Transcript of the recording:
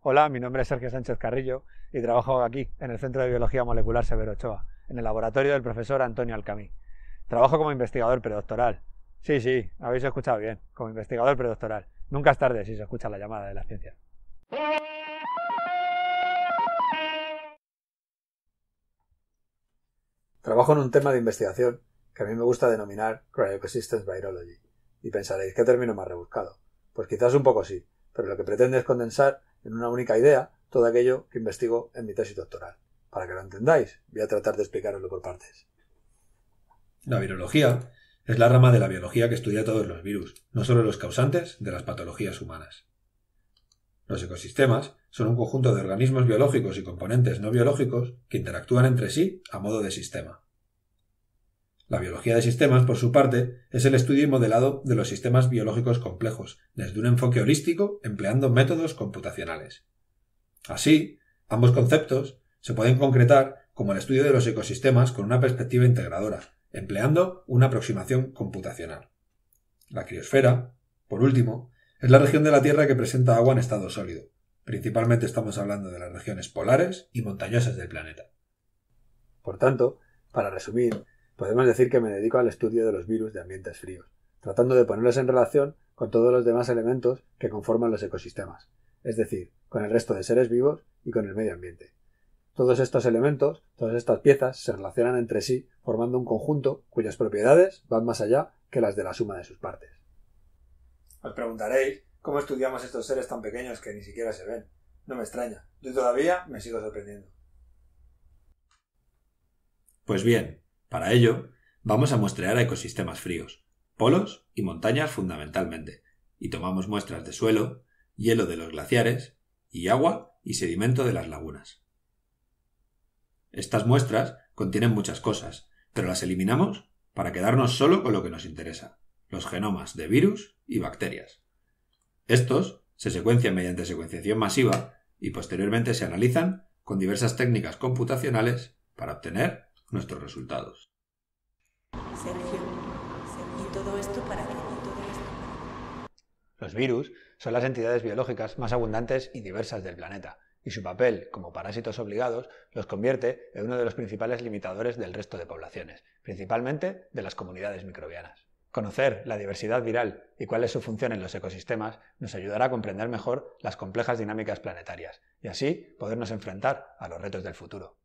Hola, mi nombre es Sergio Sánchez Carrillo y trabajo aquí, en el Centro de Biología Molecular Severo Ochoa, en el laboratorio del profesor Antonio Alcamí. Trabajo como investigador predoctoral. Sí, sí, habéis escuchado bien, como investigador predoctoral. Nunca es tarde si se escucha la llamada de la ciencia. Trabajo en un tema de investigación que a mí me gusta denominar Ecosystems Virology. Y pensaréis, ¿qué término más rebuscado? Pues quizás un poco sí, pero lo que pretende es condensar en una única idea todo aquello que investigo en mi tesis doctoral. Para que lo entendáis, voy a tratar de explicaroslo por partes. La virología es la rama de la biología que estudia todos los virus, no solo los causantes de las patologías humanas. Los ecosistemas son un conjunto de organismos biológicos y componentes no biológicos que interactúan entre sí a modo de sistema. La biología de sistemas, por su parte, es el estudio y modelado de los sistemas biológicos complejos, desde un enfoque holístico empleando métodos computacionales. Así, ambos conceptos se pueden concretar como el estudio de los ecosistemas con una perspectiva integradora, empleando una aproximación computacional. La criosfera, por último, es la región de la Tierra que presenta agua en estado sólido. Principalmente estamos hablando de las regiones polares y montañosas del planeta. Por tanto, para resumir, podemos decir que me dedico al estudio de los virus de ambientes fríos, tratando de ponerlos en relación con todos los demás elementos que conforman los ecosistemas, es decir, con el resto de seres vivos y con el medio ambiente. Todos estos elementos, todas estas piezas, se relacionan entre sí formando un conjunto cuyas propiedades van más allá que las de la suma de sus partes. Os preguntaréis cómo estudiamos estos seres tan pequeños que ni siquiera se ven. No me extraña, yo todavía me sigo sorprendiendo. Pues bien, para ello, vamos a muestrear ecosistemas fríos, polos y montañas fundamentalmente, y tomamos muestras de suelo, hielo de los glaciares, y agua y sedimento de las lagunas. Estas muestras contienen muchas cosas, pero las eliminamos para quedarnos solo con lo que nos interesa, los genomas de virus y bacterias. Estos se secuencian mediante secuenciación masiva y posteriormente se analizan con diversas técnicas computacionales para obtener nuestros resultados. Los virus son las entidades biológicas más abundantes y diversas del planeta, y su papel como parásitos obligados los convierte en uno de los principales limitadores del resto de poblaciones, principalmente de las comunidades microbianas. Conocer la diversidad viral y cuál es su función en los ecosistemas nos ayudará a comprender mejor las complejas dinámicas planetarias y así podernos enfrentar a los retos del futuro.